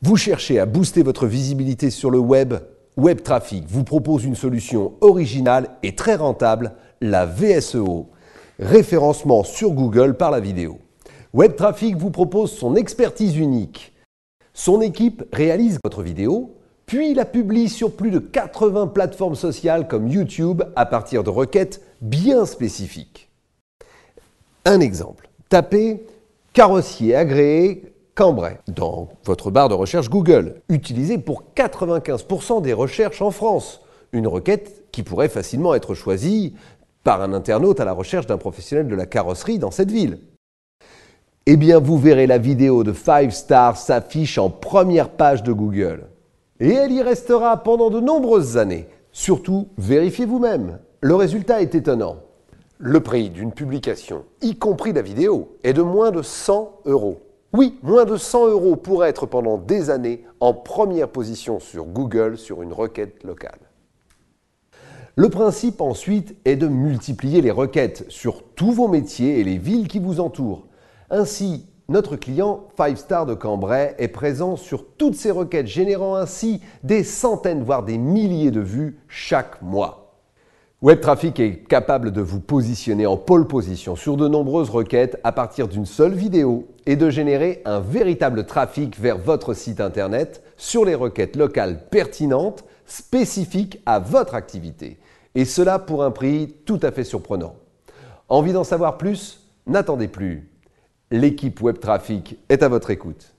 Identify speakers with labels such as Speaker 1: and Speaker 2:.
Speaker 1: Vous cherchez à booster votre visibilité sur le web Web vous propose une solution originale et très rentable, la VSEO, référencement sur Google par la vidéo. Web vous propose son expertise unique. Son équipe réalise votre vidéo, puis la publie sur plus de 80 plateformes sociales comme YouTube à partir de requêtes bien spécifiques. Un exemple. Tapez carrossier agréé Cambrai, dans votre barre de recherche Google, utilisée pour 95% des recherches en France. Une requête qui pourrait facilement être choisie par un internaute à la recherche d'un professionnel de la carrosserie dans cette ville. Eh bien, vous verrez la vidéo de Five Stars s'affiche en première page de Google. Et elle y restera pendant de nombreuses années. Surtout, vérifiez vous-même. Le résultat est étonnant. Le prix d'une publication, y compris la vidéo, est de moins de 100 euros. Oui, moins de 100 euros pour être pendant des années en première position sur Google sur une requête locale. Le principe ensuite est de multiplier les requêtes sur tous vos métiers et les villes qui vous entourent. Ainsi, notre client Five Star de Cambrai est présent sur toutes ces requêtes, générant ainsi des centaines, voire des milliers de vues chaque mois. WebTraffic est capable de vous positionner en pole position sur de nombreuses requêtes à partir d'une seule vidéo et de générer un véritable trafic vers votre site Internet sur les requêtes locales pertinentes, spécifiques à votre activité. Et cela pour un prix tout à fait surprenant. Envie d'en savoir plus N'attendez plus. L'équipe Web Traffic est à votre écoute.